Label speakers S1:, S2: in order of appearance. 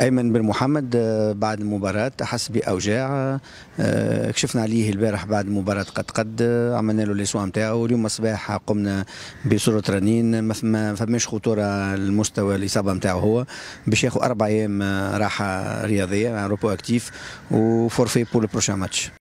S1: ايمن بن محمد آه، بعد المباراه تحس باوجاع آه، كشفنا عليه البارح بعد مباراه قد قد آه، عملنا له لي سوا نتاعو اليوم الصباح قمنا بصوره رنين ما فماش خطوره المستوى الاصابه نتاعو هو باش ياخذ اربع ايام راحه رياضيه روبو اكتيف وفورفي بور بروشان ماتش